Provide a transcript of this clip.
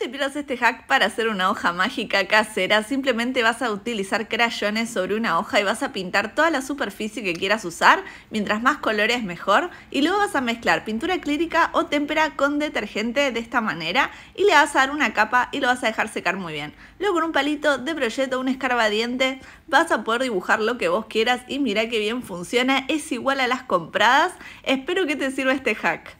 te pierdas este hack para hacer una hoja mágica casera. Simplemente vas a utilizar crayones sobre una hoja y vas a pintar toda la superficie que quieras usar. Mientras más colores mejor. Y luego vas a mezclar pintura acrílica o témpera con detergente de esta manera. Y le vas a dar una capa y lo vas a dejar secar muy bien. Luego con un palito de proyecto, un escarbadiente, vas a poder dibujar lo que vos quieras. Y mira qué bien funciona. Es igual a las compradas. Espero que te sirva este hack.